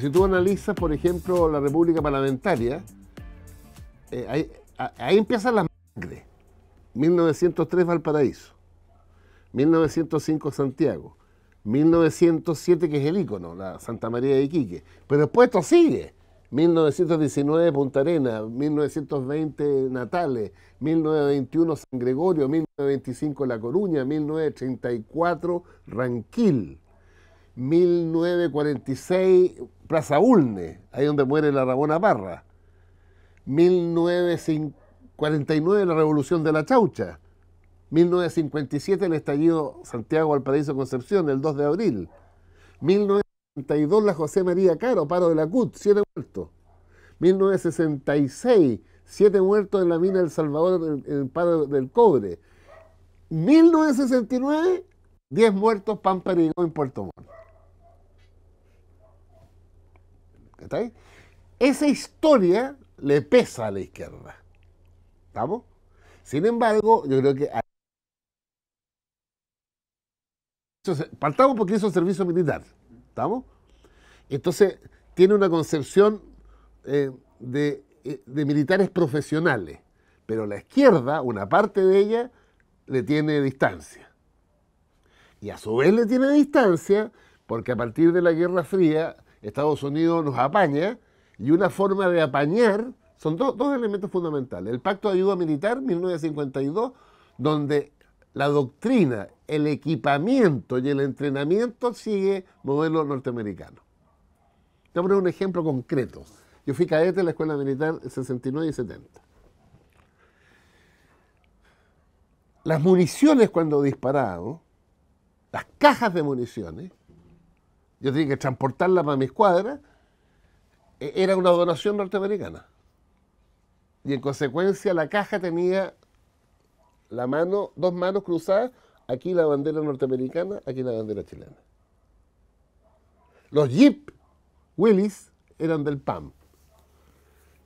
si tú analizas, por ejemplo, la República Parlamentaria, eh, ahí, ahí, empiezan las masacres. 1903 Valparaíso, 1905 Santiago, 1907 que es el ícono, la Santa María de Iquique. Pero después esto sigue. 1919 Punta Arena, 1920 Natales, 1921 San Gregorio, 1925 La Coruña, 1934 Ranquil, 1946 Plaza Ulne, ahí donde muere la Rabona Parra. 1949 la Revolución de la Chaucha. 1957 el estallido Santiago al Paraíso Concepción, el 2 de abril. 1962 la José María Caro, paro de la CUT, 7 muertos. 1966, 7 muertos en la mina del Salvador en el paro del cobre. 1969, 10 muertos, Pampa en Puerto Montt. ¿está Esa historia le pesa a la izquierda. ¿Estamos? Sin embargo, yo creo que... Partamos porque hizo servicio militar. ¿Estamos? Entonces, tiene una concepción eh, eh, de militares profesionales, pero la izquierda, una parte de ella, le tiene distancia. Y a su vez le tiene distancia porque a partir de la Guerra Fría Estados Unidos nos apaña y una forma de apañar son dos elementos fundamentales. El Pacto de Ayuda Militar, 1952, donde la doctrina, el equipamiento y el entrenamiento sigue modelo norteamericano. voy a poner un ejemplo concreto. Yo fui cadete en la Escuela Militar 69 y 70. Las municiones cuando disparado, las cajas de municiones, yo tenía que transportarla para mi escuadra, e, era una donación norteamericana. Y en consecuencia la caja tenía la mano, dos manos cruzadas, aquí la bandera norteamericana, aquí la bandera chilena. Los Jeep Willis eran del PAM.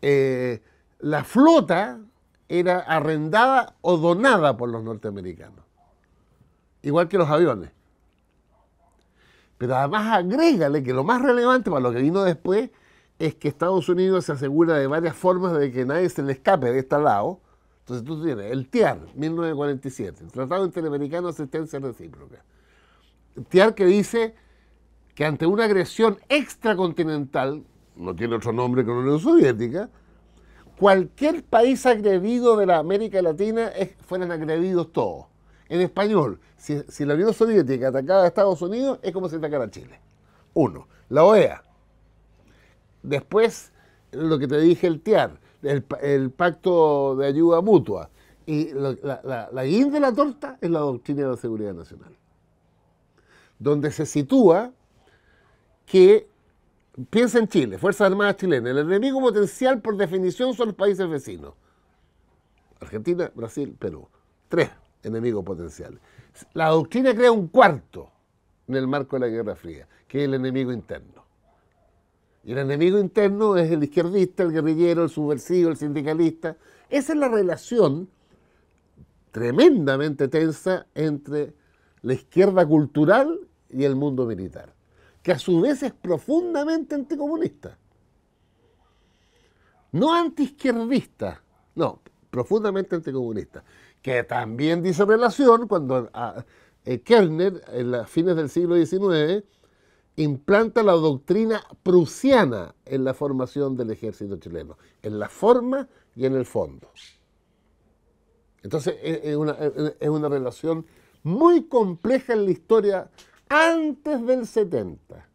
Eh, la flota era arrendada o donada por los norteamericanos, igual que los aviones. Pero además agrégale que lo más relevante para lo que vino después es que Estados Unidos se asegura de varias formas de que nadie se le escape de este lado. Entonces tú tienes el TIAR, 1947, el Tratado Interamericano de Asistencia Recíproca. El TIAR que dice que ante una agresión extracontinental, no tiene otro nombre que la Unión Soviética, cualquier país agredido de la América Latina es, fueran agredidos todos en español, si, la Unión Soviética atacaba a Estados Unidos, es como si atacara a Chile. Uno. La OEA. Después, lo que te dije, el TIAR, el, Pacto de Ayuda Mutua. Y la, guinda de la torta es la doctrina de la seguridad nacional. Donde se sitúa que, piensa en Chile, Fuerzas Armadas Chilenas, el enemigo potencial por definición son los países vecinos. Argentina, Brasil, Perú. Tres enemigo potencial. La doctrina crea un cuarto en el marco de la Guerra Fría, que es el enemigo interno. Y el enemigo interno es el izquierdista, el guerrillero, el subversivo, el sindicalista. Esa es la relación tremendamente tensa entre la izquierda cultural y el mundo militar, que a su vez es profundamente anticomunista. No antiizquierdista, no, profundamente anticomunista que también dice relación cuando ah, eh, en las fines del siglo XIX, implanta la doctrina prusiana en la formación del ejército chileno, en la forma y en el fondo. Entonces es una, es una relación muy compleja en la historia antes del 70.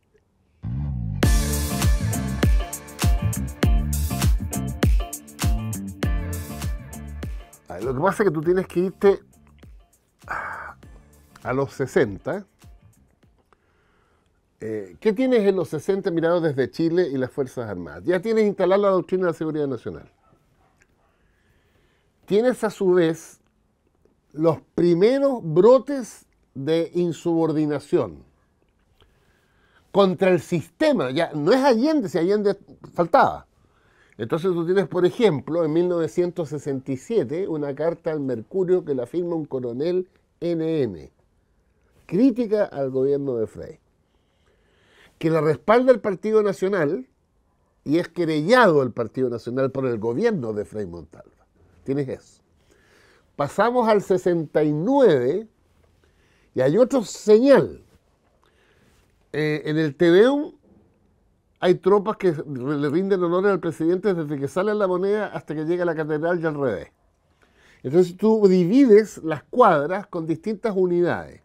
Lo que pasa es que tú tienes que irte a los 60. Eh, ¿Qué tienes en los 60 mirados desde Chile y las Fuerzas Armadas? Ya tienes instalada la doctrina de la seguridad nacional. Tienes a su vez los primeros brotes de insubordinación contra el sistema. Ya no es Allende, si Allende faltaba. Entonces tú tienes, por ejemplo, en 1967 una carta al Mercurio que la firma un coronel NN, crítica al gobierno de Frey, que la respalda el Partido Nacional y es querellado el Partido Nacional por el gobierno de Frei Montalva. Tienes eso. Pasamos al 69 y hay otro señal. Eh, en el Tedeum hay tropas que le rinden honor al presidente desde que sale la moneda hasta que llega a la catedral y al revés. Entonces tú divides las cuadras con distintas unidades.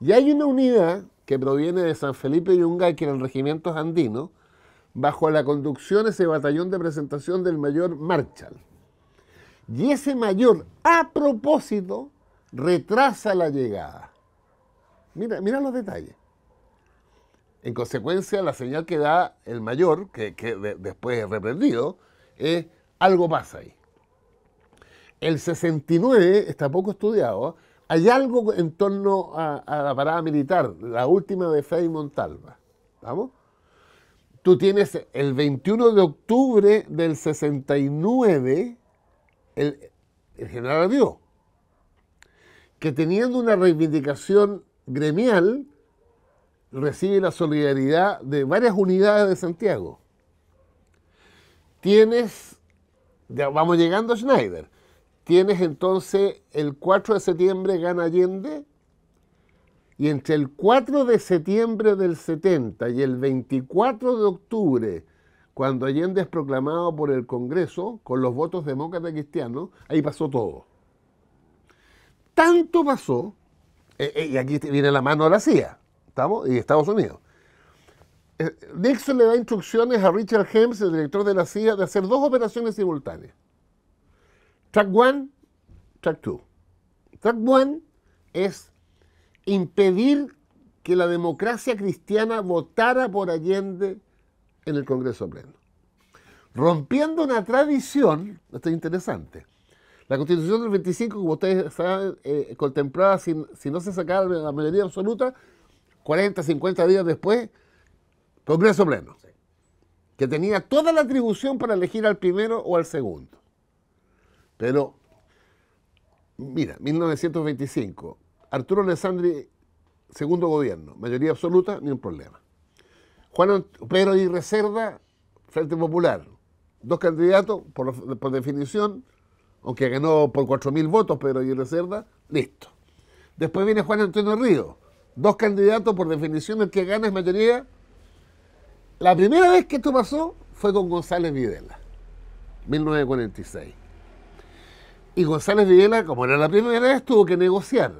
Y hay una unidad que proviene de San Felipe y Yungay, que el regimiento andino, bajo la conducción de ese batallón de presentación del mayor Marshall. Y ese mayor, a propósito, retrasa la llegada. Mira, mira los detalles. En consecuencia, la señal que da el mayor, que, después es reprendido, es algo pasa ahí. El 69 está poco estudiado. ¿eh? Hay algo en torno a, la parada militar, la última de y Montalva. ¿Vamos? Tú tienes el 21 de octubre del 69, el, general Adió, que teniendo una reivindicación gremial, recibe la solidaridad de varias unidades de Santiago. Tienes, vamos llegando a Schneider, tienes entonces el 4 de septiembre gana Allende y entre el 4 de septiembre del 70 y el 24 de octubre, cuando Allende es proclamado por el Congreso con los votos demócratas cristianos, ahí pasó todo. Tanto pasó, eh, eh, y aquí viene la mano a la CIA ¿Estamos? Y Estados Unidos. Eh, Nixon le da instrucciones a Richard Hems, el director de la CIA, de hacer dos operaciones simultáneas. Track 1, Track 2. Track 1 es impedir que la democracia cristiana votara por Allende en el Congreso Pleno. Rompiendo una tradición, esto es interesante, la constitución del 25, como ustedes saben, eh, contemplada, si no se sacaba la mayoría absoluta, 40, 50 días después, Congreso Pleno, que tenía toda la atribución para elegir al primero o al segundo. Pero, mira, 1925, Arturo Alessandri, segundo gobierno, mayoría absoluta, ni un problema. Juan Pedro y Reserva, Frente Popular, dos candidatos, por, por definición, aunque ganó por 4.000 votos Pedro y Reserva, listo. Después viene Juan Antonio Río, Dos candidatos, por definición, el que gana es mayoría. La primera vez que esto pasó fue con González Videla, 1946. Y González Videla, como era la primera vez, tuvo que negociar.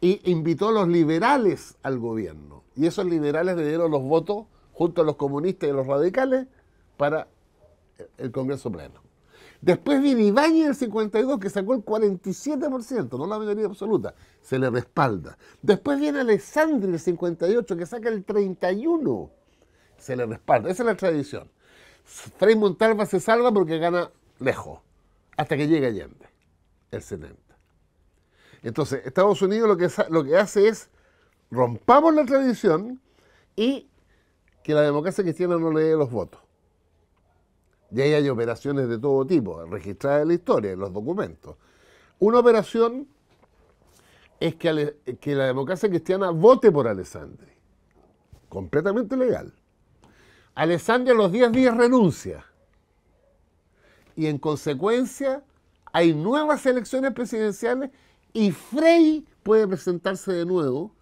Y invitó a los liberales al gobierno. Y esos liberales le dieron los votos, junto a los comunistas y los radicales, para el Congreso Pleno. Después viene Ibañez el 52, que sacó el 47%, no la mayoría absoluta, se le respalda. Después viene Alessandri el 58, que saca el 31%, se le respalda. Esa es la tradición. Frei Montalva se salva porque gana lejos, hasta que llega Allende, el 70. Entonces, Estados Unidos lo que, lo que hace es rompamos la tradición y que la democracia cristiana no le dé los votos. Y ahí hay operaciones de todo tipo, registradas en la historia, en los documentos. Una operación es que, que la democracia cristiana vote por Alessandri. Completamente legal. Alessandri a los 10 días renuncia. Y en consecuencia hay nuevas elecciones presidenciales y Frey puede presentarse de nuevo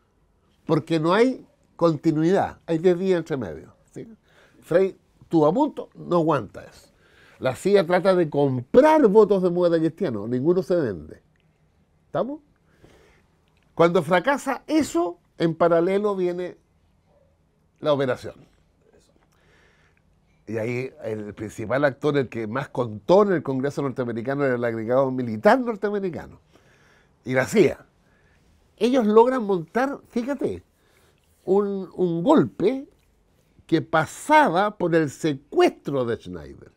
porque no hay continuidad, hay 10 días entre medio. Frey tu a punto, no aguanta La CIA trata de comprar votos de moda cristiano, ninguno se vende. ¿Estamos? Cuando fracasa eso, en paralelo viene la operación. Y ahí el principal actor, el que más contó en el Congreso norteamericano, era el agregado militar norteamericano. Y la CIA. Ellos logran montar, fíjate, un, un golpe que pasaba por el secuestro de Schneider.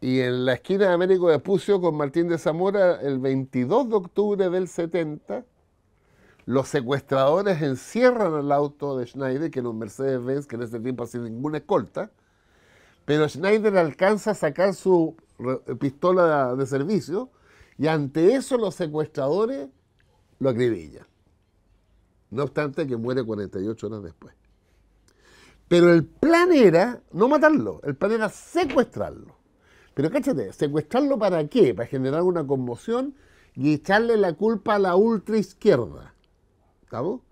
Y en la esquina de Américo de Pucio con Martín de Zamora, el 22 de octubre del 70, los secuestradores encierran el auto de Schneider, que era un Mercedes-Benz, que en ese tiempo sido ninguna escolta, pero Schneider alcanza a sacar su pistola de servicio y ante eso los secuestradores lo acribillan. No obstante que muere 48 horas después. Pero el plan era no matarlo, el plan era secuestrarlo. Pero cáchate, ¿secuestrarlo para qué? Para generar una conmoción y echarle la culpa a la ultraizquierda. ¿Estamos?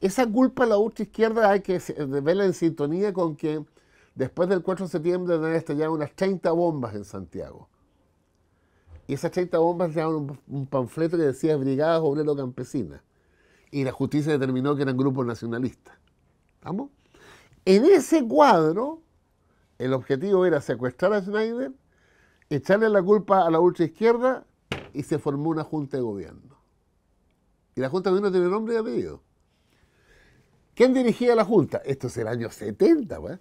Esa culpa a la ultraizquierda hay que verla en sintonía con que después del 4 de septiembre detonaron unas 30 bombas en Santiago. Y esas 30 bombas llevaban un, panfleto que decía Brigadas Obrero Campesina. Y la justicia determinó que eran grupos nacionalistas. ¿Estamos? En ese cuadro, el objetivo era secuestrar a Schneider, echarle la culpa a la ultraizquierda y se formó una junta de gobierno. Y la junta de gobierno tiene nombre y apellido. ¿Quién dirigía la junta? Esto es el año 70, pues, ¿eh?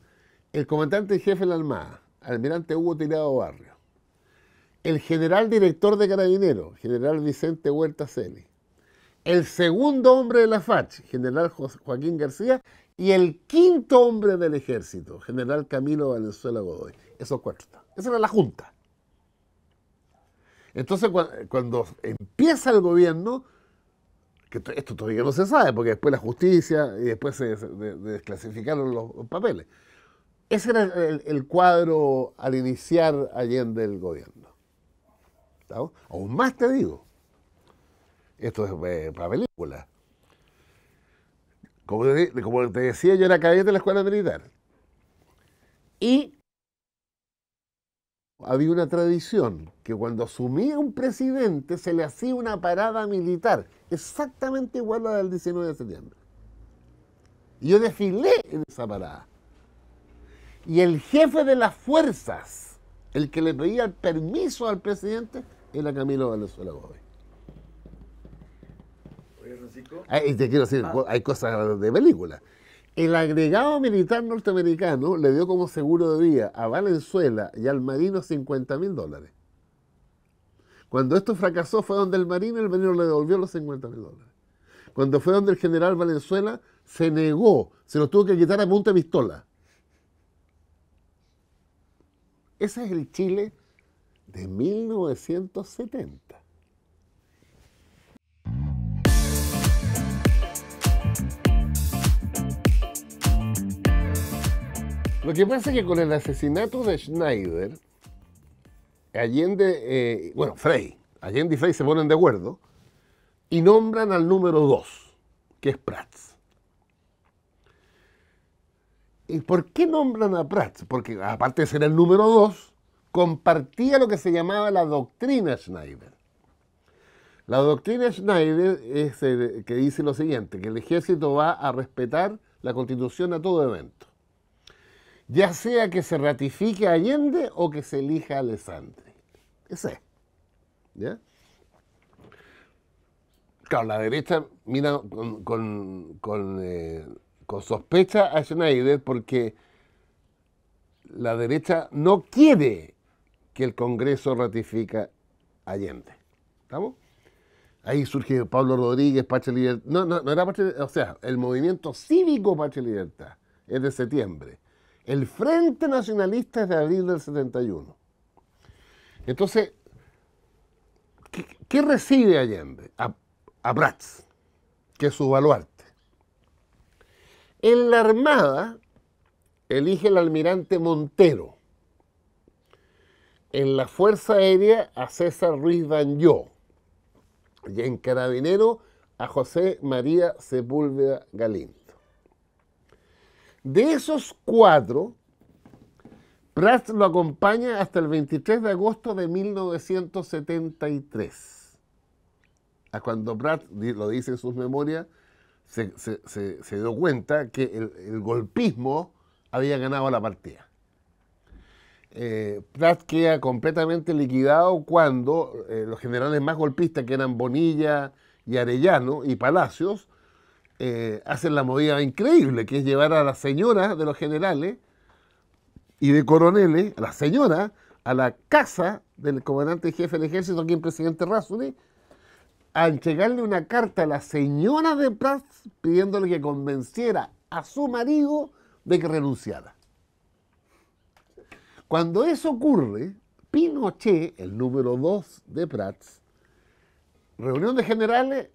El comandante jefe de la Armada, almirante Hugo Tirado Barrio. El general director de Carabineros, general Vicente Huerta Celi el segundo hombre de la FACH, general Joaquín García, y el quinto hombre del ejército, general Camilo Valenzuela Godoy. Esos cuatro Esa era la Junta. Entonces, cuando empieza el gobierno, que esto todavía no se sabe, porque después la justicia y después se, desclasificaron los, papeles. Ese era el, cuadro al iniciar Allende el gobierno. Aún más te digo, esto es eh, para película. Como te, decía, yo era cadete de la escuela militar. Y había una tradición que cuando asumía un presidente se le hacía una parada militar, exactamente igual a la del 19 de septiembre. yo desfilé en esa parada. Y el jefe de las fuerzas, el que le pedía el permiso al presidente, era Camilo Valenzuela Gómez. Ah, y te quiero decir, ah. hay cosas de película. El agregado militar norteamericano le dio como seguro de vida a Valenzuela y al marino 50 mil dólares. Cuando esto fracasó fue donde el marino, el marino le devolvió los 50 mil dólares. Cuando fue donde el general Valenzuela se negó, se lo tuvo que quitar a punta de pistola. Ese es el Chile de 1970. Lo que pasa es que con el asesinato de Schneider, Allende, eh, bueno, Frey, Allende y Frey se ponen de acuerdo y nombran al número dos, que es Prats. ¿Y por qué nombran a Prats? Porque aparte de ser el número dos, compartía lo que se llamaba la doctrina Schneider. La doctrina Schneider es que dice lo siguiente, que el ejército va a respetar la constitución a todo evento ya sea que se ratifique Allende o que se elija Alessandri. Ese ¿Ya? Claro, la derecha mira con, con, eh, con, sospecha a Schneider porque la derecha no quiere que el Congreso ratifique Allende. ¿Estamos? Ahí surge Pablo Rodríguez, Pache Libertad. No, no, no era O sea, el movimiento cívico Pache Libertad es de septiembre el Frente Nacionalista es de abril del 71. Entonces, ¿qué, recibe Allende? A, a que es su baluarte. En la Armada elige el almirante Montero. En la Fuerza Aérea a César Ruiz Banjo. Y en Carabinero a José María Sepúlveda Galín. De esos cuatro, Prats lo acompaña hasta el 23 de agosto de 1973. A cuando Pratt, lo dice en sus memorias, se, dio cuenta que el, golpismo había ganado la partida. Eh, queda completamente liquidado cuando eh, los generales más golpistas, que eran Bonilla y Arellano y Palacios, eh, hacen la movida increíble, que es llevar a la señora de los generales y de coroneles, a la señora, a la casa del comandante jefe del ejército, aquí el presidente Razuli, a entregarle una carta a la señora de Prats pidiéndole que convenciera a su marido de que renunciara. Cuando eso ocurre, Pinochet, el número 2 de Prats, reunión de generales,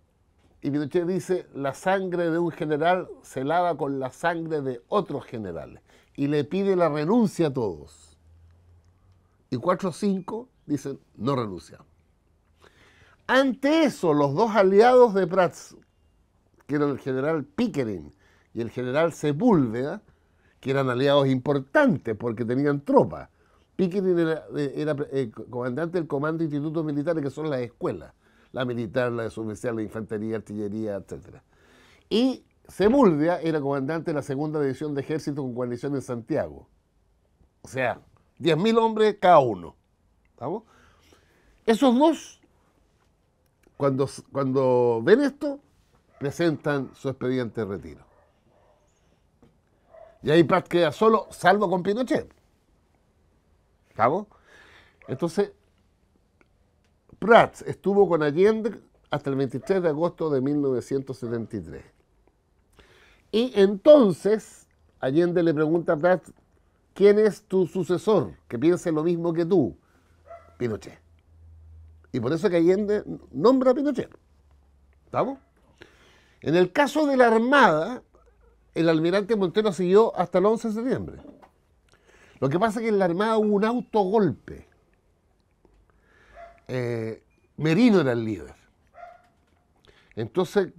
y Pinochet dice, la sangre de un general se lava con la sangre de otros generales. Y le pide la renuncia a todos. Y cuatro o cinco dicen, no renuncia. Ante eso, los dos aliados de Prats, que eran el general Pickering y el general Sepúlveda, que eran aliados importantes porque tenían tropas. Pickering era, eh, eh, comandante del Comando instituto Institutos que son las escuelas la militar, la de suboficial, la infantería, artillería, etc. Y Sepúlveda era comandante de la segunda división de ejército con coalición en Santiago. O sea, 10.000 hombres cada uno. ¿Estamos? Esos dos, cuando, cuando ven esto, presentan su expediente de retiro. Y ahí Paz queda solo, salvo con Pinochet. ¿Estamos? Entonces, Prats estuvo con Allende hasta el 23 de agosto de 1973. Y entonces Allende le pregunta a Prats, ¿quién es tu sucesor que piense lo mismo que tú? Pinochet. Y por eso que Allende nombra a Pinochet. ¿Estamos? En el caso de la Armada, el almirante Montero siguió hasta el 11 de septiembre. Lo que pasa es que en la Armada hubo un autogolpe eh, Merino era el líder. Entonces,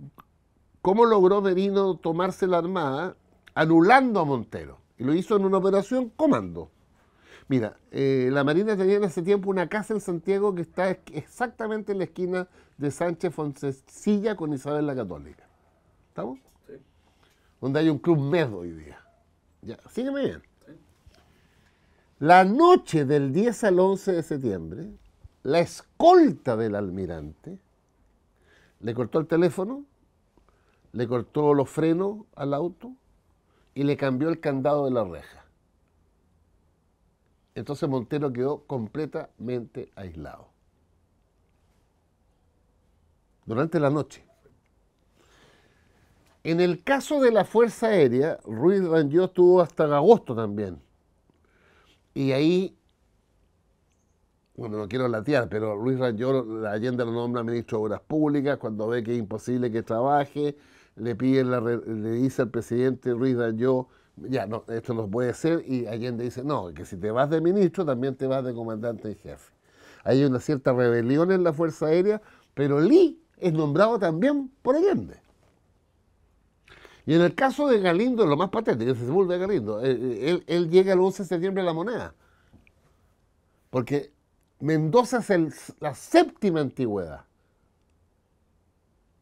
¿cómo logró Merino tomarse la armada? Anulando a Montero. Y lo hizo en una operación comando. Mira, eh, la Marina tenía en ese tiempo una casa en Santiago que está exactamente en la esquina de Sánchez Fonsecilla con Isabel la Católica. ¿Estamos? Sí. Donde hay un club medio hoy día. Ya, sígueme bien. La noche del 10 al 11 de septiembre, la escolta del almirante le cortó el teléfono, le cortó los frenos al auto y le cambió el candado de la reja. Entonces Montero quedó completamente aislado. Durante la noche. En el caso de la Fuerza Aérea, Ruiz Rangio estuvo hasta agosto también. Y ahí bueno, no quiero latear, pero Luis la Allende lo nombra ministro de Obras Públicas, cuando ve que es imposible que trabaje, le pide le dice al presidente Luis Rayó, ya, no, esto no puede ser, y Allende dice, no, que si te vas de ministro, también te vas de comandante en jefe. Hay una cierta rebelión en la Fuerza Aérea, pero Lee es nombrado también por Allende. Y en el caso de Galindo, lo más patético, se vuelve Galindo, eh, eh, él, llega el 11 de septiembre a la moneda. Porque Mendoza es la séptima antigüedad.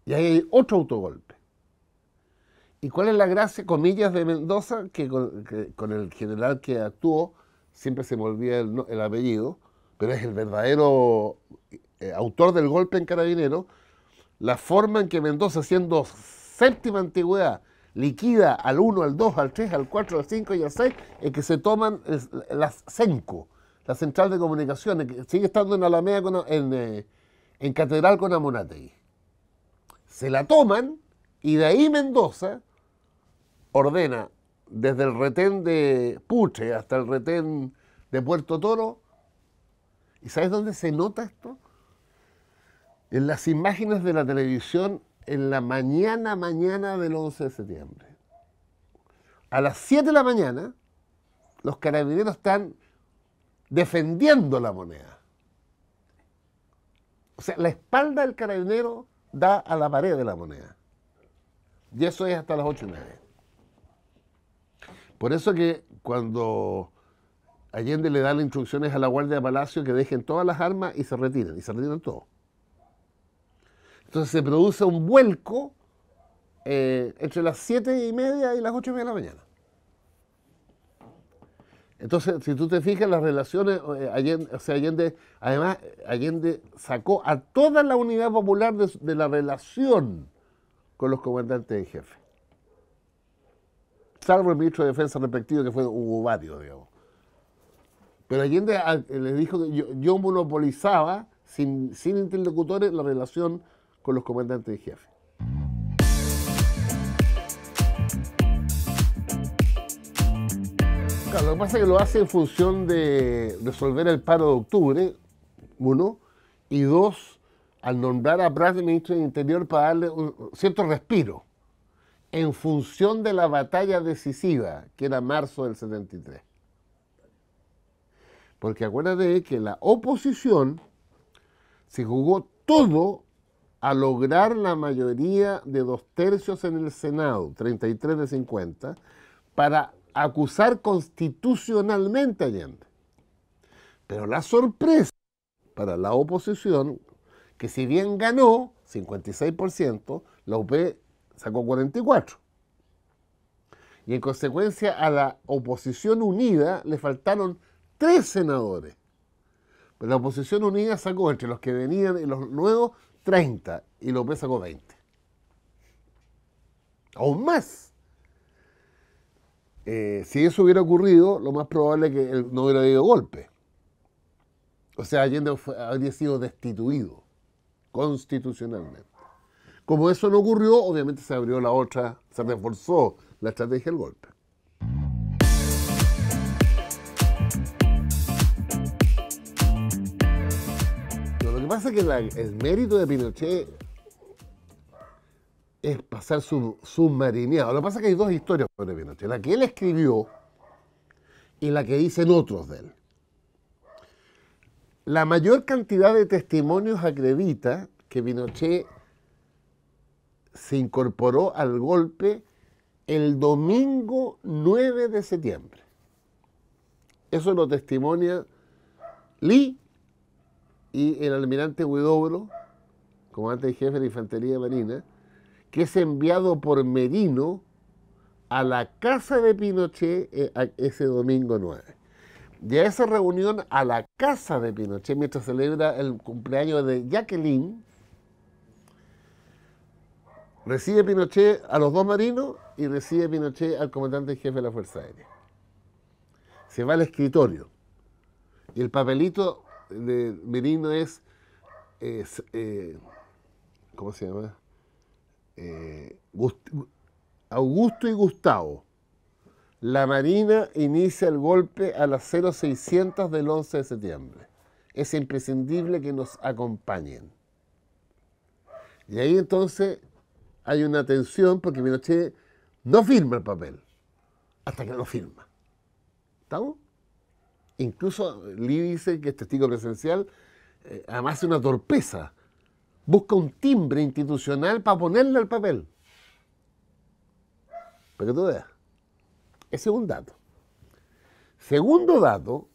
Y ahí hay otro autogolpe. ¿Y cuál es la gracia, comillas, de Mendoza? Que con, el general que actuó, siempre se me olvida el, apellido, pero es el verdadero eh, autor del golpe en Carabinero. La forma en que Mendoza, siendo séptima antigüedad, liquida al 1, al 2, al 3, al 4, al 5 y al 6, es que se toman las cinco la central de comunicaciones, que sigue estando en Alameda, con, en, eh, Catedral con Amonategui. Se la toman y de ahí Mendoza ordena desde el retén de Puche hasta el retén de Puerto Toro. ¿Y sabes dónde se nota esto? En las imágenes de la televisión en la mañana, mañana del 11 de septiembre. A las 7 de la mañana, los carabineros están defendiendo la moneda. O sea, la espalda del carabinero da a la pared de la moneda. Y eso es hasta las ocho y media. Por eso que cuando Allende le da las instrucciones a la Guardia de Palacio que dejen todas las armas y se retiren, y se retiran todo. Entonces se produce un vuelco eh, entre las siete y media y las ocho y media de la mañana. Entonces, si tú te fijas, las relaciones, eh, Allende, Allende, además, Allende sacó a toda la unidad popular de, la relación con los comandantes en jefe. Salvo el ministro de Defensa respectivo, que fue Hugo Barrio, digamos. Pero Allende les ah, le dijo que yo, monopolizaba, sin, sin interlocutores, la relación con los comandantes en jefe. lo que pasa es que lo hace en función de resolver el paro de octubre, uno, y dos, al nombrar a de ministro del Interior para darle un cierto respiro, en función de la batalla decisiva, que era marzo del 73. Porque acuérdate que la oposición se jugó todo a lograr la mayoría de dos tercios en el Senado, 33 de 50, para acusar constitucionalmente a Allende. Pero la sorpresa para la oposición, que si bien ganó 56%, la UP sacó 44%. Y en consecuencia a la oposición unida le faltaron tres senadores. Pero pues la oposición unida sacó entre los que venían y los nuevos 30 y la UP sacó 20. Aún más. Eh, si eso hubiera ocurrido, lo más probable es que no hubiera habido golpe. O sea, Allende habría sido destituido constitucionalmente. Como eso no ocurrió, obviamente se abrió la otra, se reforzó la estrategia del golpe. lo que pasa es que el mérito de Pinochet es pasar su submarineado. Lo que pasa es que hay dos historias sobre Pinochet. La que él escribió y la que dicen otros de él. La mayor cantidad de testimonios acredita que Pinochet se incorporó al golpe el domingo 9 de septiembre. Eso lo testimonia Lee y el almirante Huidobro, comandante y jefe de Infantería Marina, que es enviado por Merino a la casa de Pinochet eh, ese domingo 9. De esa reunión a la casa de Pinochet, mientras celebra el cumpleaños de Jacqueline, recibe Pinochet a los dos marinos y recibe Pinochet al comandante jefe de la Fuerza Aérea. Se va al escritorio. Y el papelito de Merino es, eh, ¿cómo se llama? Eh, Augusto y Gustavo. La Marina inicia el golpe a las 0600 del 11 de septiembre. Es imprescindible que nos acompañen. Y ahí entonces hay una tensión porque Pinochet no firma el papel hasta que lo firma. ¿Estamos? Incluso Lee dice que es testigo presencial, eh, además es una torpeza busca un timbre institucional para ponerle al papel. Para que tú veas. Ese es un dato. Segundo dato,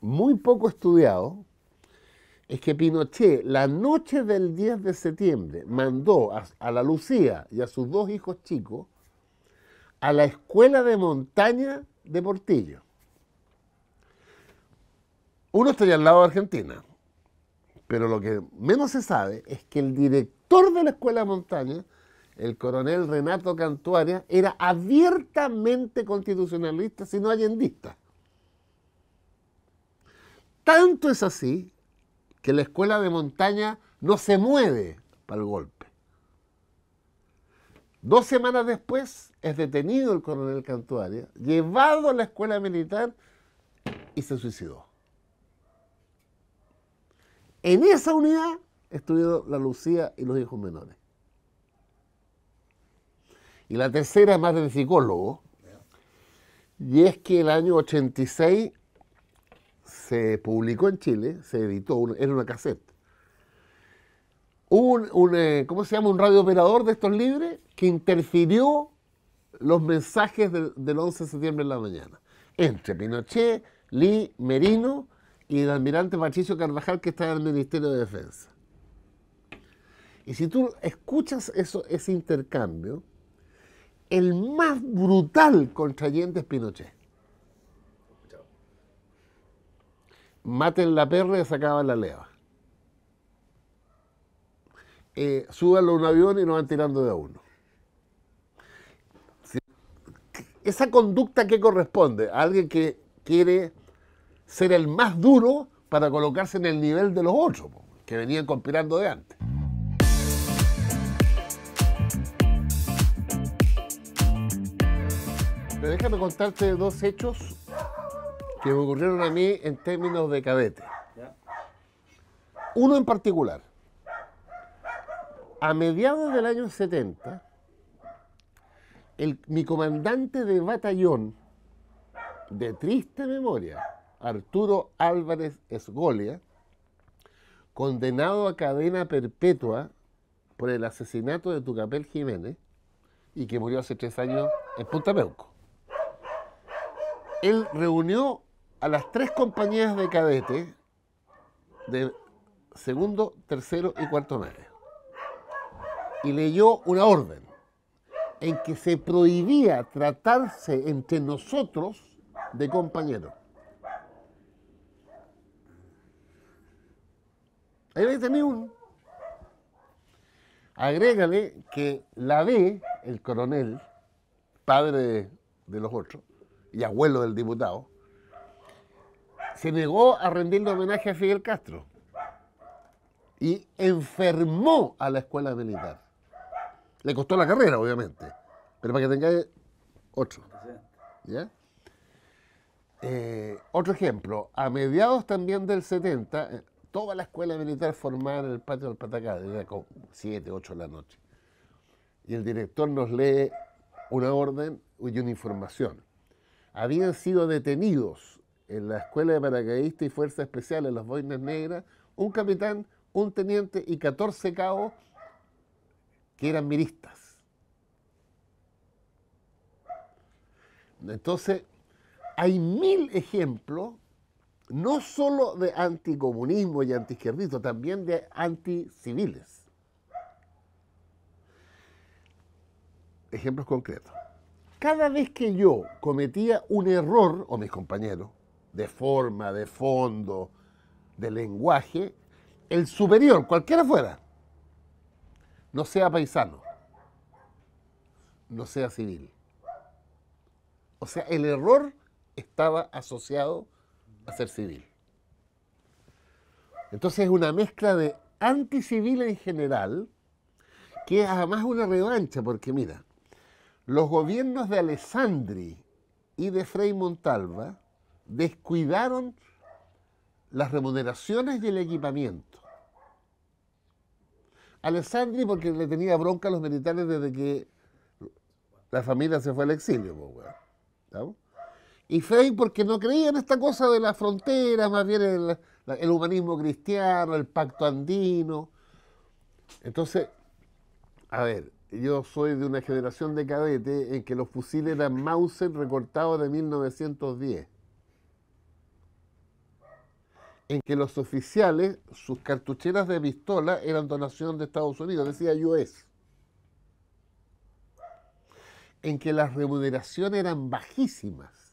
muy poco estudiado, es que Pinochet la noche del 10 de septiembre mandó a, la Lucía y a sus dos hijos chicos a la escuela de montaña de Portillo. Uno está al lado de Argentina, pero lo que menos se sabe es que el director de la Escuela de Montaña, el coronel Renato Cantuaria, era abiertamente constitucionalista, sino allendista. Tanto es así que la escuela de montaña no se mueve para el golpe. Dos semanas después es detenido el coronel Cantuaria, llevado a la escuela militar y se suicidó. En esa unidad estuvieron la Lucía y los hijos menores. Y la tercera, más de psicólogo, y es que el año 86 se publicó en Chile, se editó, era una cassette. Un, un, eh, se llama? Un radiooperador de estos libres que interfirió los mensajes del 11 de septiembre en la mañana. Entre Pinochet, Lee, Merino y el almirante Patricio Carvajal, que está en el Ministerio de Defensa. Y si tú escuchas eso, ese intercambio, el más brutal contrayente es Pinochet. Maten la perra y sacaban la leva. Eh, súbanlo a un avión y nos van tirando de uno. Esa conducta que corresponde a alguien que quiere ser el más duro para colocarse en el nivel de los otros que venían conspirando de antes. Pero déjame contarte dos hechos que me ocurrieron a mí en términos de cadete. Uno en particular. A mediados del año 70, mi comandante de batallón, de triste memoria, Arturo Álvarez Esgolia, condenado a cadena perpetua por el asesinato de Tucapel Jiménez y que murió hace tres años en Punta Peuco. Él reunió a las tres compañías de cadete de segundo, tercero y cuarto medio y leyó una orden en que se prohibía tratarse entre nosotros de compañeros. Ahí tenía a uno. Agrégale que la B, el coronel, padre de, los otros y abuelo del diputado, se negó a rendirle homenaje a Fidel Castro y enfermó a la escuela militar. Le costó la carrera, obviamente, pero para que tenga otro. ¿Ya? Eh, otro ejemplo, a mediados también del 70, toda la escuela militar formada en el patio del Patacá, era como 7, 8 de la noche. Y el director nos lee una orden y una información. Habían sido detenidos en la escuela de paracaidistas y fuerzas especiales, las boinas negras, un capitán, un teniente y 14 cabos que eran miristas. Entonces, hay mil ejemplos no solo de anticomunismo y antiizquierdismo, también de anticiviles. Ejemplos concretos. Cada vez que yo cometía un error, o mis compañeros, de forma, de fondo, de lenguaje, el superior, cualquiera fuera, no sea paisano, no sea civil. O sea, el error estaba asociado a ser civil. Entonces es una mezcla de anticivil en general, que es además una revancha, porque mira, los gobiernos de Alessandri y de Frei Montalva descuidaron las remuneraciones y el equipamiento. Alessandri porque le tenía bronca a los militares desde que la familia se fue al exilio, pues, y Frey, porque no creía en esta cosa de la frontera, más bien el, el humanismo cristiano, el pacto andino. Entonces, a ver, yo soy de una generación de cadetes en que los fusiles eran Mauser recortados de 1910. En que los oficiales, sus cartucheras de pistola eran donación de Estados Unidos, decía US. En que las remuneraciones eran bajísimas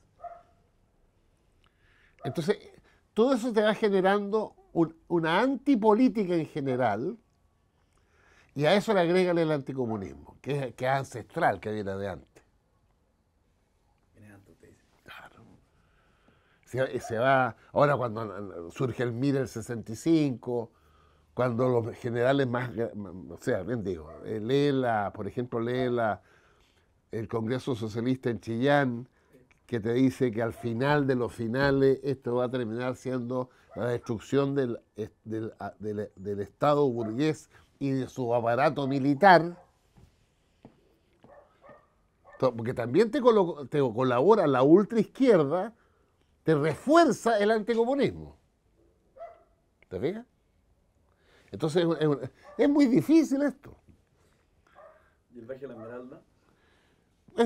entonces, todo eso te va generando una antipolítica en general, y a eso le agregan el anticomunismo, que es, ancestral, que viene de antes. Claro. Se, va, ahora cuando surge el MIR del 65, cuando los generales más, o sea, bien digo, eh, la, por ejemplo, la el Congreso Socialista en Chillán, que te dice que al final de los finales esto va a terminar siendo la destrucción del, ah, del, Estado burgués y de su aparato militar, porque también te, colabora la ultraizquierda, te refuerza el anticomunismo. ¿Te fijas? Entonces es, muy difícil esto. ¿Y el Valle de la Esmeralda? lo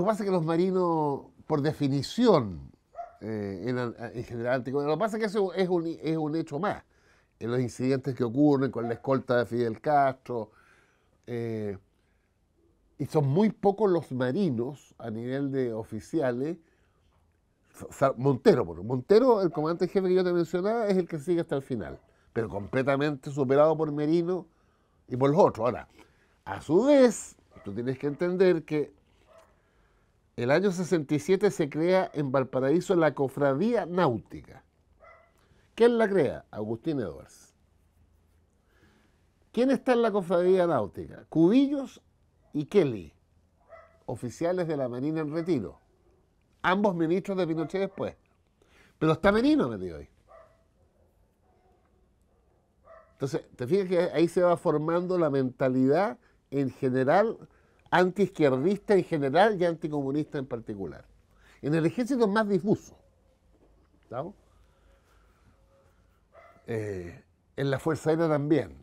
que pasa es que los marinos por definición, eh, en, general, lo que pasa es que eso es un, hecho más. En los incidentes que ocurren con la escolta de Fidel Castro, eh, y son muy pocos los marinos a nivel de oficiales. Montero, Montero, el comandante jefe que yo te mencionaba, es el que sigue hasta el final, pero completamente superado por Merino y por los otros. Ahora, a su vez, tú tienes que entender que el año 67 se crea en Valparaíso la Cofradía Náutica. ¿Quién la crea? Agustín Edwards. ¿Quién está en la Cofradía Náutica? Cubillos y Kelly, oficiales de la Marina en retiro. Ambos ministros de Pinochet después. Pero está Merino metido ahí. Entonces, te fijas que ahí se va formando la mentalidad en general antiizquierdista en general y anticomunista en particular. En el ejército más difuso. Eh, en la Fuerza Aérea también.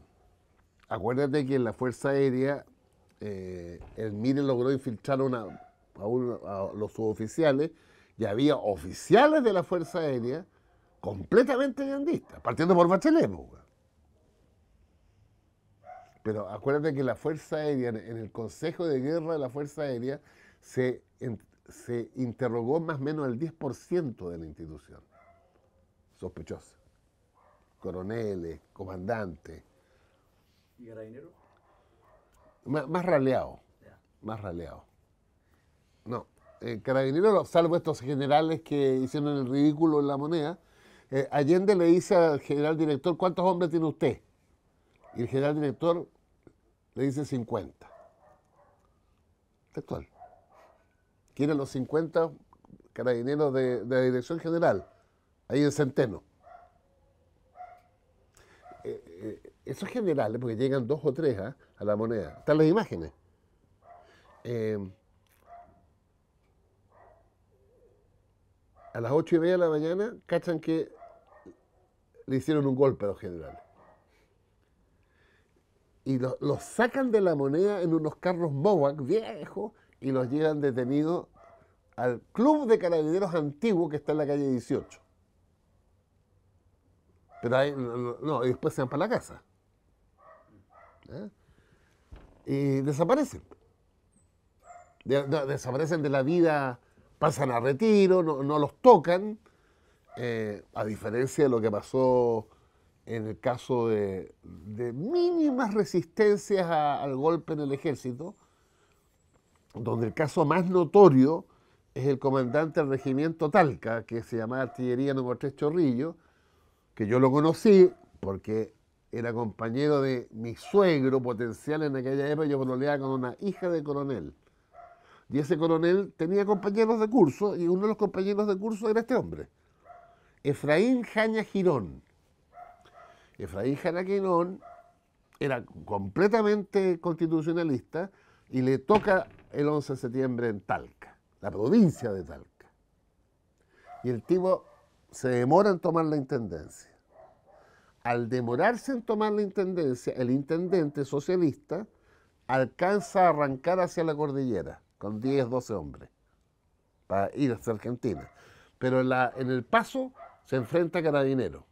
Acuérdate que en la Fuerza Aérea eh, el MIRE logró infiltrar a, los suboficiales y había oficiales de la Fuerza Aérea completamente yandistas, partiendo por Bachelet. Pues, pero acuérdate que la Fuerza Aérea, en el Consejo de Guerra de la Fuerza Aérea, se, interrogó más o menos el 10% de la institución sospechosa. Coroneles, comandantes. ¿Y carabineros? Más, raleado, más raleado. No, eh, carabineros, salvo estos generales que hicieron el ridículo en la moneda, eh, Allende le dice al general director, ¿cuántos hombres tiene usted? y el general director le dice 50. tal? Quieren los 50 carabineros de, la Dirección General, ahí en Centeno. Eh, eh, esos generales, ¿eh? porque llegan dos o tres ¿ah? a la moneda, están las imágenes. a las ocho y media de la mañana, cachan que le hicieron un golpe a los generales y los sacan de la moneda en unos carros Mowak viejos y los llevan detenidos al club de carabineros antiguo que está en la calle 18. Pero ahí, no, y después se van para la casa. ¿Eh? Y desaparecen. desaparecen de la vida, pasan a retiro, no, los tocan, eh, a diferencia de lo que pasó en el caso de, mínimas resistencias al golpe en el ejército, donde el caso más notorio es el comandante del regimiento Talca, que se llamaba Artillería número 3 Chorrillo, que yo lo conocí porque era compañero de mi suegro potencial en aquella época, yo conocía con una hija de coronel. Y ese coronel tenía compañeros de curso, y uno de los compañeros de curso era este hombre, Efraín Jaña Girón, Efraín Jaraquinón era completamente constitucionalista y le toca el 11 de septiembre en Talca, la provincia de Talca. Y el tipo se demora en tomar la intendencia. Al demorarse en tomar la intendencia, el intendente socialista alcanza a arrancar hacia la cordillera con 10, 12 hombres para ir hacia Argentina. Pero en, en el paso se enfrenta a carabineros.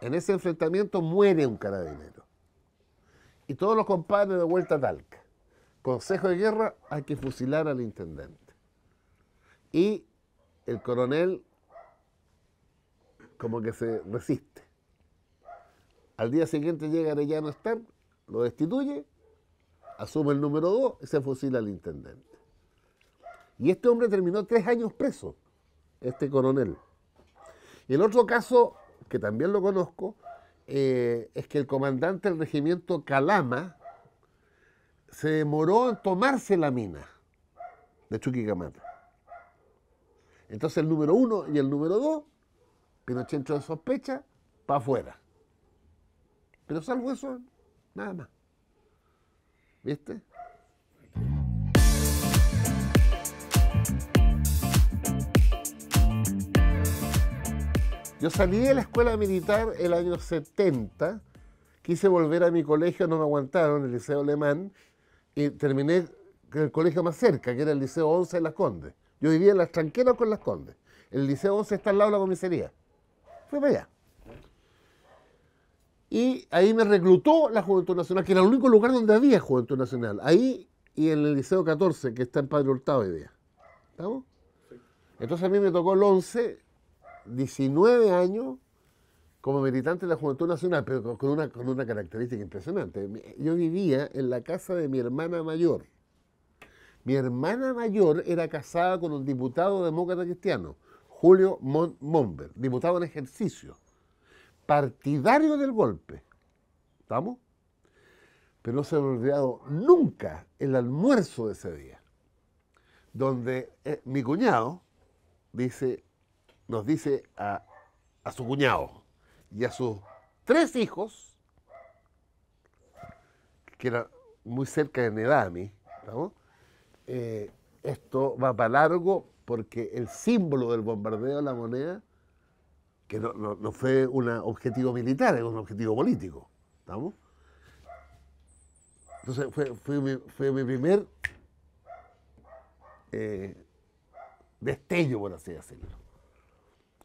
En ese enfrentamiento muere un carabinero. Y todos los compadres de vuelta a Talca. Consejo de guerra, hay que fusilar al intendente. Y el coronel como que se resiste. Al día siguiente llega Arellano Stern, lo destituye, asume el número 2 y se fusila al intendente. Y este hombre terminó tres años preso, este coronel. Y el otro caso que también lo conozco, eh, es que el comandante del regimiento Calama se demoró en tomarse la mina de Chuquicamata. Entonces el número uno y el número dos, Pinochet entró de sospecha, para afuera. Pero salvo eso, nada más. ¿Viste? Yo salí de la escuela militar el año 70, quise volver a mi colegio, no me aguantaron, el liceo alemán, y terminé en el colegio más cerca, que era el liceo 11 de Las Condes. Yo vivía en Las Tranqueras con Las Condes. El liceo 11 está al lado de la comisaría. Fui para allá. Y ahí me reclutó la Juventud Nacional, que era el único lugar donde había Juventud Nacional. Ahí y en el Liceo 14, que está en Padre Hurtado hoy día. ¿Estamos? Entonces a mí me tocó el 11 19 años como militante de la Juventud Nacional, pero con una, con una característica impresionante. Yo vivía en la casa de mi hermana mayor. Mi hermana mayor era casada con un diputado demócrata cristiano, Julio Mon diputado en ejercicio, partidario del golpe. ¿Estamos? Pero no se ha olvidado nunca el almuerzo de ese día, donde eh, mi cuñado dice, nos dice a, su cuñado y a sus tres hijos, que eran muy cerca de Nedami, ¿no? Eh, esto va para largo porque el símbolo del bombardeo de la moneda, que no, fue un objetivo militar, es un objetivo político, Entonces fue, mi, primer eh, destello, por así decirlo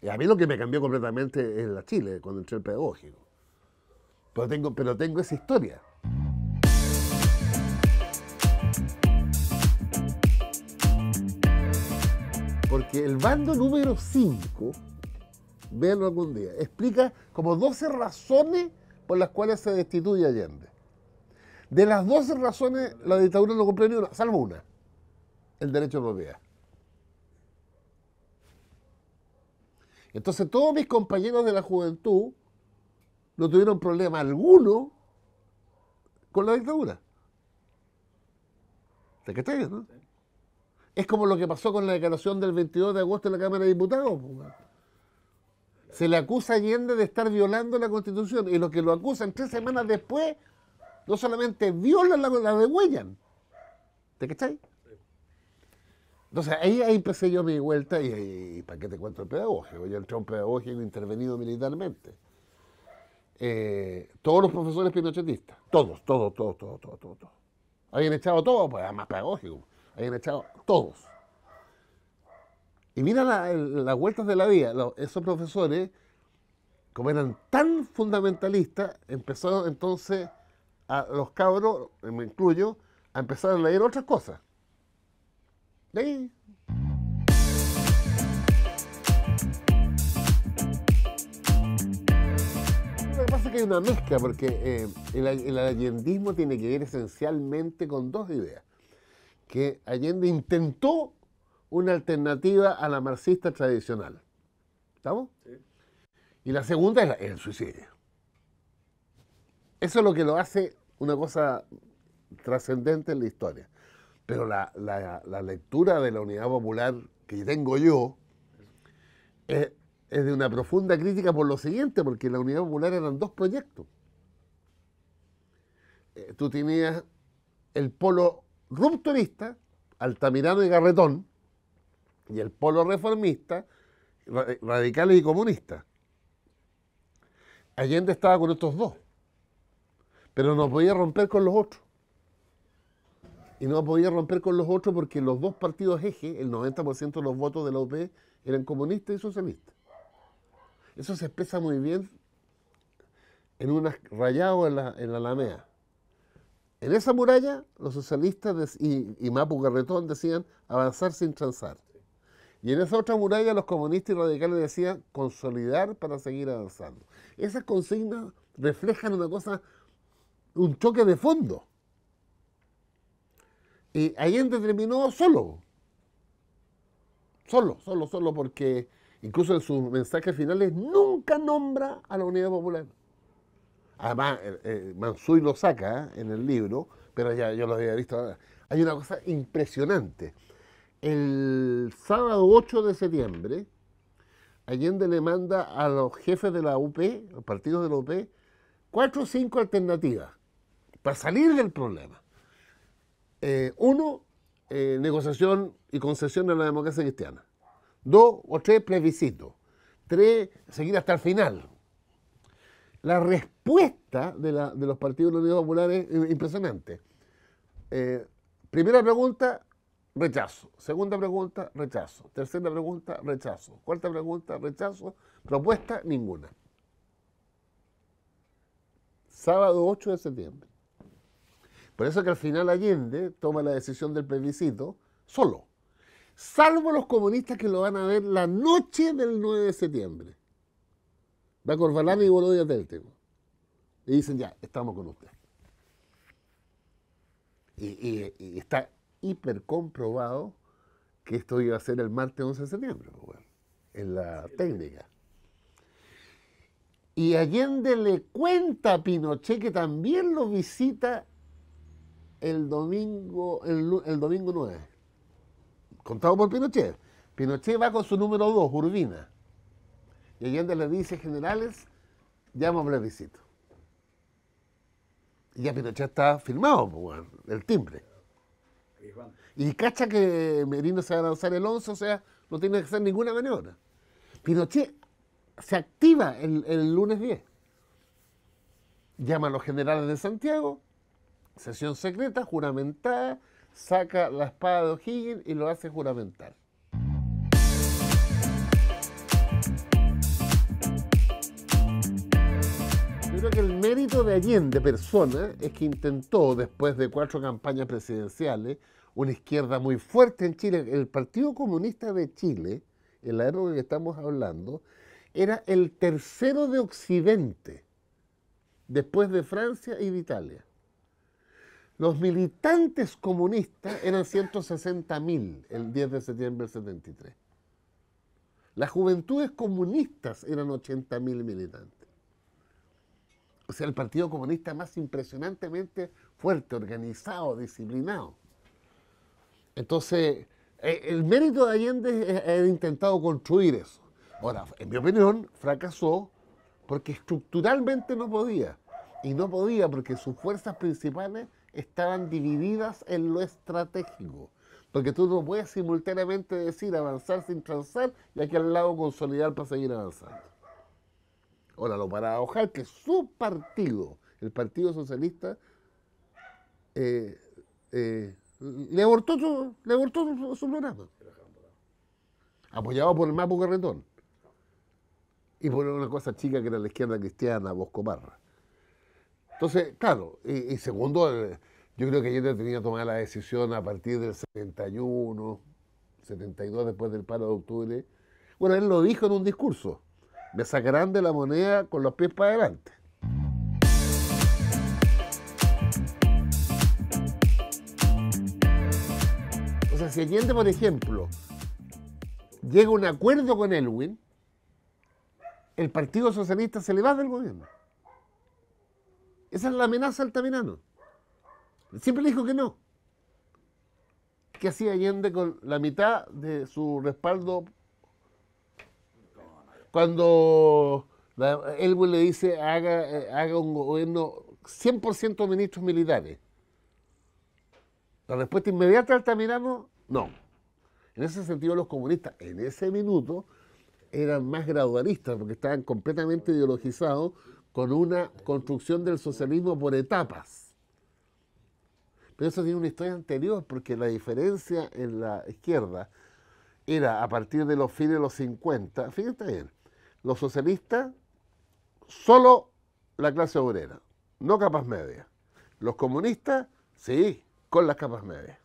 a mí lo que me cambió completamente es la Chile, cuando entré al pedagógico. Pero tengo, pero tengo esa historia. Porque el bando número 5, véanlo algún día, explica como 12 razones por las cuales se destituye Allende. De las 12 razones, la dictadura no cumplió ni una, salvo una, el derecho a propiedad. Entonces todos mis compañeros de la juventud no tuvieron problema alguno con la dictadura. ¿Te cachai, no? Es como lo que pasó con la declaración del 22 de agosto en la Cámara de Diputados. Se le acusa a Allende de estar violando la Constitución y los que lo acusan tres semanas después no solamente violan, la, la degüellan. ¿Te cachai? Entonces ahí, ahí empecé yo mi vuelta y, para qué te cuento el pedagógico. Yo entré a un pedagógico intervenido militarmente. Eh, todos los profesores pinochetistas, todos, todos, todos, todos, todos, todos. todos. Habían echado todos, pues además pedagógico, habían echado todos. Y mira las vueltas de la vida, esos profesores, como eran tan fundamentalistas, empezaron entonces a los cabros, me incluyo, a empezar a leer otras cosas. Sí. Lo que pasa es que hay una mezcla, porque eh, el, allendismo tiene que ver esencialmente con dos ideas. Que Allende intentó una alternativa a la marxista tradicional. ¿Estamos? Sí. Y la segunda es el suicidio. Eso es lo que lo hace una cosa trascendente en la historia. Pero la, lectura de la Unidad Popular que tengo yo es, eh, es, de una profunda crítica por lo siguiente, porque la Unidad Popular eran dos proyectos. Eh, tú tenías el polo rupturista, Altamirano y Garretón, y el polo reformista, eh, radical radicales y comunistas. Allende estaba con estos dos, pero no podía romper con los otros y no podía romper con los otros porque los dos partidos eje, el 90% de los votos de la OP, eran comunistas y socialistas. Eso se expresa muy bien en un rayado en la, en Alamea. En esa muralla, los socialistas y, y, Mapu Garretón decían avanzar sin transar. Y en esa otra muralla, los comunistas y radicales decían consolidar para seguir avanzando. Esas consignas reflejan una cosa, un choque de fondo. Y Allende terminó solo. Solo, solo, solo, porque incluso en sus mensajes finales nunca nombra a la Unidad Popular. Además, eh, eh, Mansuy lo saca ¿eh? en el libro, pero ya yo lo había visto Hay una cosa impresionante. El sábado 8 de septiembre, Allende le manda a los jefes de la UP, los partidos de la UP, cuatro o cinco alternativas para salir del problema. Eh, uno, eh, negociación y concesión de la democracia cristiana. Dos o tres plebiscito. Tres, seguir hasta el final. La respuesta de, los partidos de la Unidad Popular es eh, impresionante. primera pregunta, rechazo. Segunda pregunta, rechazo. Tercera pregunta, rechazo. Cuarta pregunta, rechazo. Propuesta, ninguna. Sábado 8 de septiembre. Por eso que al final Allende toma la decisión del plebiscito solo, salvo los comunistas que lo van a ver la noche del 9 de septiembre. Va a Corvalán y Bolivia tema Y dicen, ya, estamos con usted. Y, está hiper comprobado que esto iba a ser el martes 11 de septiembre, pues en la técnica. Y Allende le cuenta a Pinochet que también lo visita el domingo, el, domingo 9, contado por Pinochet. Pinochet va con su número 2, Urbina. Y Allende le dice, generales, llama a plebiscito. Y ya Pinochet está firmado, pues, el timbre. Y cacha que Merino se va a usar el 11, o sea, no tiene que hacer ninguna maniobra. Pinochet se activa el, el lunes 10. Llama a los generales de Santiago, Sesión secreta, juramentada, saca la espada de O'Higgins y lo hace juramentar. Yo creo que el mérito de Allende, persona, es que intentó, después de cuatro campañas presidenciales, una izquierda muy fuerte en Chile. El Partido Comunista de Chile, en la época que estamos hablando, era el tercero de Occidente, después de Francia y de Italia. Los militantes comunistas eran 160.000 el 10 de septiembre del 73. Las juventudes comunistas eran 80.000 militantes. O sea, el Partido Comunista más impresionantemente fuerte, organizado, disciplinado. Entonces, e, el mérito de Allende es intentado construir eso. Ahora, en mi opinión, fracasó porque estructuralmente no podía. Y no podía porque sus fuerzas principales estaban divididas en lo estratégico. Porque tú no puedes simultáneamente decir avanzar sin transar y aquí al lado consolidar para seguir avanzando. Ahora, lo paradojal que su partido, el Partido Socialista, eh, eh, le abortó, su, le programa. Apoyado por el Mapo Carretón. Y por una cosa chica que era la izquierda cristiana, Bosco Parra. Entonces, claro, y, segundo, eh, yo creo que Allende tenía que tomar la decisión a partir del 71, 72, después del paro de octubre. Bueno, él lo dijo en un discurso, me sacarán de la moneda con los pies para adelante. O sea, si Allende, por ejemplo, llega a un acuerdo con Elwin, el Partido Socialista se le va del gobierno. Esa es la amenaza Altamirano. Siempre le dijo que no. ¿Qué hacía Allende con la mitad de su respaldo? Cuando Elwin le dice haga, eh, haga un gobierno 100% ministros militares. La respuesta inmediata al Altamirano, no. En ese sentido, los comunistas en ese minuto eran más gradualistas porque estaban completamente ideologizados con una construcción del socialismo por etapas. Pero eso tiene una historia anterior, porque la diferencia en la izquierda era a partir de los fines de los 50, fíjate bien, los socialistas, solo la clase obrera, no capas medias. Los comunistas, sí, con las capas medias.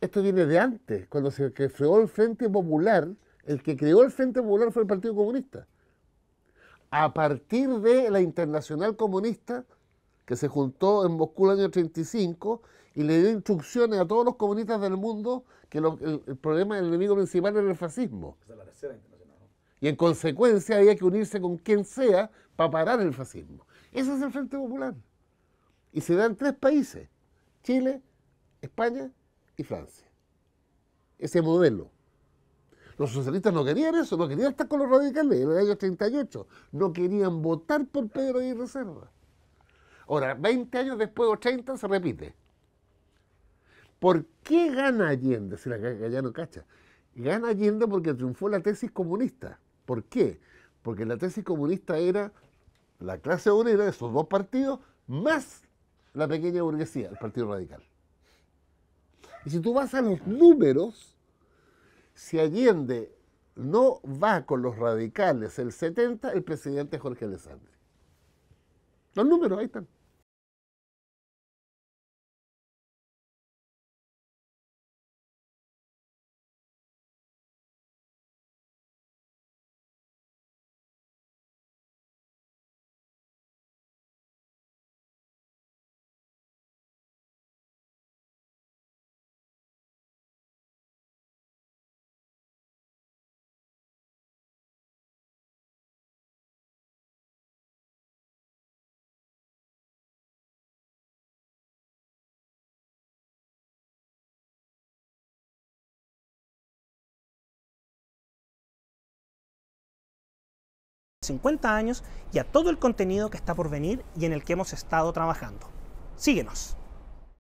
Esto viene de antes, cuando se creó el Frente Popular, el que creó el Frente Popular fue el Partido Comunista a partir de la Internacional Comunista, que se juntó en Moscú el año 35 y le dio instrucciones a todos los comunistas del mundo que el, problema, del enemigo principal era el fascismo. Y en consecuencia había que unirse con quien sea para parar el fascismo. Ese es el Frente Popular. Y se dan tres países, Chile, España y Francia. Ese modelo. Los socialistas no querían eso, no querían estar con los radicales en el año 38, no querían votar por Pedro y Reserva. Ahora, 20 años después o 30 se repite. ¿Por qué gana Allende? Si la no cacha. Gana Allende porque triunfó la tesis comunista. ¿Por qué? Porque la tesis comunista era la clase obrera de esos dos partidos más la pequeña burguesía, el Partido Radical. Y si tú vas a los números, si Allende no va con los radicales el 70, el presidente Jorge Alessandri. Los números ahí están. 50 años y a todo el contenido que está por venir y en el que hemos estado trabajando. Síguenos.